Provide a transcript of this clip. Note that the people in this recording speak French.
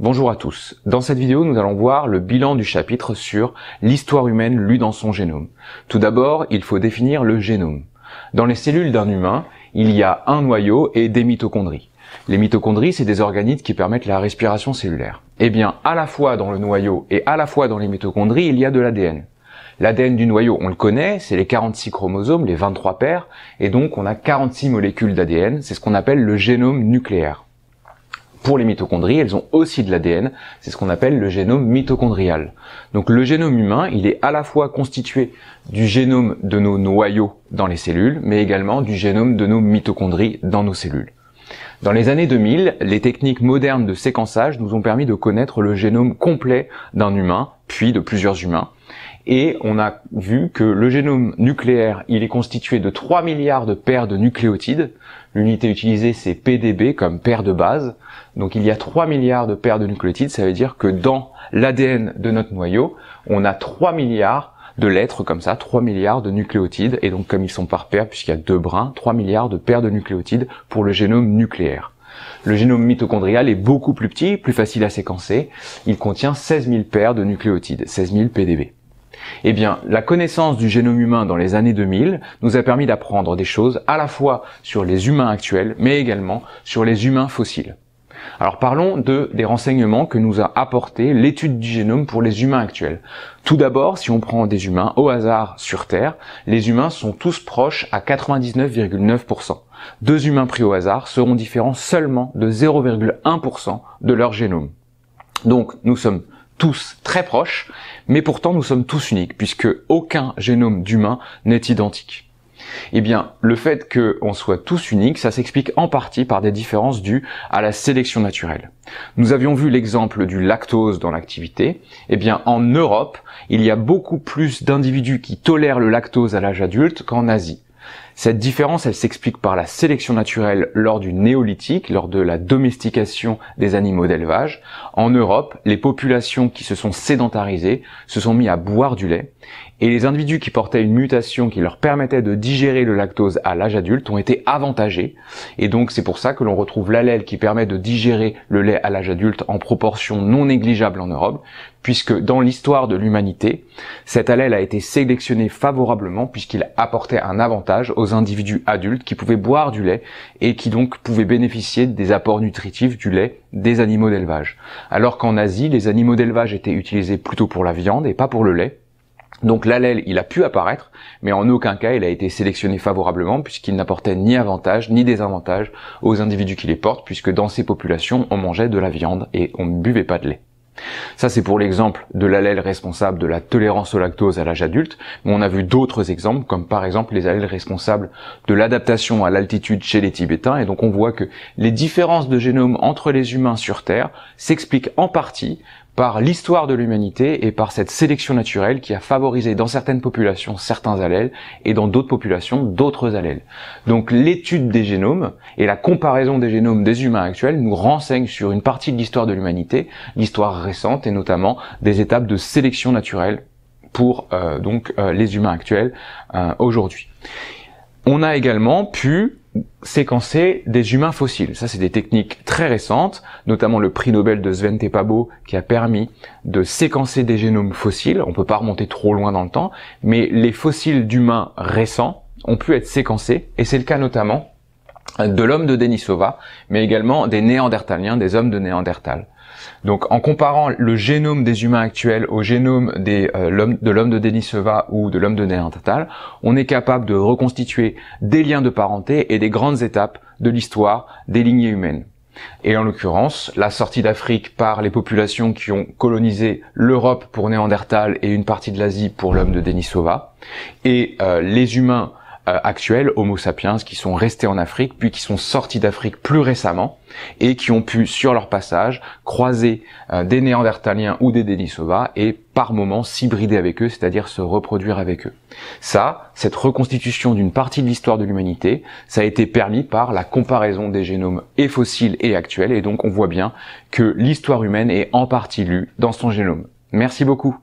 Bonjour à tous. Dans cette vidéo, nous allons voir le bilan du chapitre sur l'histoire humaine lue dans son génome. Tout d'abord, il faut définir le génome. Dans les cellules d'un humain, il y a un noyau et des mitochondries. Les mitochondries, c'est des organites qui permettent la respiration cellulaire. Eh bien, à la fois dans le noyau et à la fois dans les mitochondries, il y a de l'ADN. L'ADN du noyau, on le connaît, c'est les 46 chromosomes, les 23 paires, et donc on a 46 molécules d'ADN, c'est ce qu'on appelle le génome nucléaire pour les mitochondries, elles ont aussi de l'ADN. C'est ce qu'on appelle le génome mitochondrial. Donc le génome humain, il est à la fois constitué du génome de nos noyaux dans les cellules, mais également du génome de nos mitochondries dans nos cellules. Dans les années 2000, les techniques modernes de séquençage nous ont permis de connaître le génome complet d'un humain, puis de plusieurs humains. Et on a vu que le génome nucléaire, il est constitué de 3 milliards de paires de nucléotides. L'unité utilisée, c'est PDB comme paire de base. Donc il y a 3 milliards de paires de nucléotides. Ça veut dire que dans l'ADN de notre noyau, on a 3 milliards de lettres comme ça, 3 milliards de nucléotides, et donc comme ils sont par paire, puisqu'il y a deux brins, 3 milliards de paires de nucléotides pour le génome nucléaire. Le génome mitochondrial est beaucoup plus petit, plus facile à séquencer. Il contient 16 000 paires de nucléotides, 16 000 PDB. Eh bien, la connaissance du génome humain dans les années 2000 nous a permis d'apprendre des choses à la fois sur les humains actuels, mais également sur les humains fossiles. Alors parlons de, des renseignements que nous a apporté l'étude du génome pour les humains actuels. Tout d'abord, si on prend des humains au hasard sur Terre, les humains sont tous proches à 99,9%. Deux humains pris au hasard seront différents seulement de 0,1% de leur génome. Donc nous sommes tous très proches, mais pourtant nous sommes tous uniques, puisque aucun génome d'humain n'est identique. Eh bien, le fait qu'on soit tous uniques, ça s'explique en partie par des différences dues à la sélection naturelle. Nous avions vu l'exemple du lactose dans l'activité. Eh bien, en Europe, il y a beaucoup plus d'individus qui tolèrent le lactose à l'âge adulte qu'en Asie. Cette différence, elle s'explique par la sélection naturelle lors du néolithique, lors de la domestication des animaux d'élevage. En Europe, les populations qui se sont sédentarisées se sont mis à boire du lait et les individus qui portaient une mutation qui leur permettait de digérer le lactose à l'âge adulte ont été avantagés, et donc c'est pour ça que l'on retrouve l'allèle qui permet de digérer le lait à l'âge adulte en proportion non négligeable en Europe, puisque dans l'histoire de l'humanité, cet allèle a été sélectionné favorablement puisqu'il apportait un avantage aux individus adultes qui pouvaient boire du lait et qui donc pouvaient bénéficier des apports nutritifs du lait des animaux d'élevage. Alors qu'en Asie, les animaux d'élevage étaient utilisés plutôt pour la viande et pas pour le lait, donc l'allèle, il a pu apparaître, mais en aucun cas il a été sélectionné favorablement puisqu'il n'apportait ni avantages ni désavantages aux individus qui les portent puisque dans ces populations on mangeait de la viande et on ne buvait pas de lait. Ça c'est pour l'exemple de l'allèle responsable de la tolérance au lactose à l'âge adulte, mais on a vu d'autres exemples comme par exemple les allèles responsables de l'adaptation à l'altitude chez les Tibétains et donc on voit que les différences de génome entre les humains sur Terre s'expliquent en partie par l'histoire de l'humanité et par cette sélection naturelle qui a favorisé dans certaines populations certains allèles et dans d'autres populations d'autres allèles. Donc l'étude des génomes et la comparaison des génomes des humains actuels nous renseigne sur une partie de l'histoire de l'humanité, l'histoire récente et notamment des étapes de sélection naturelle pour euh, donc euh, les humains actuels euh, aujourd'hui. On a également pu séquencer des humains fossiles. Ça, c'est des techniques très récentes, notamment le prix Nobel de Sven Tepabo qui a permis de séquencer des génomes fossiles. On peut pas remonter trop loin dans le temps, mais les fossiles d'humains récents ont pu être séquencés, et c'est le cas notamment de l'homme de Denisova, mais également des néandertaliens, des hommes de Néandertal. Donc en comparant le génome des humains actuels au génome euh, de l'homme de Denisova ou de l'homme de Néandertal, on est capable de reconstituer des liens de parenté et des grandes étapes de l'histoire des lignées humaines. Et en l'occurrence, la sortie d'Afrique par les populations qui ont colonisé l'Europe pour Néandertal et une partie de l'Asie pour l'homme de Denisova, et euh, les humains euh, actuels, Homo sapiens, qui sont restés en Afrique, puis qui sont sortis d'Afrique plus récemment, et qui ont pu, sur leur passage, croiser euh, des Néandertaliens ou des Denisova, et par moments s'hybrider avec eux, c'est-à-dire se reproduire avec eux. Ça, cette reconstitution d'une partie de l'histoire de l'humanité, ça a été permis par la comparaison des génomes et fossiles et actuels, et donc on voit bien que l'histoire humaine est en partie lue dans son génome. Merci beaucoup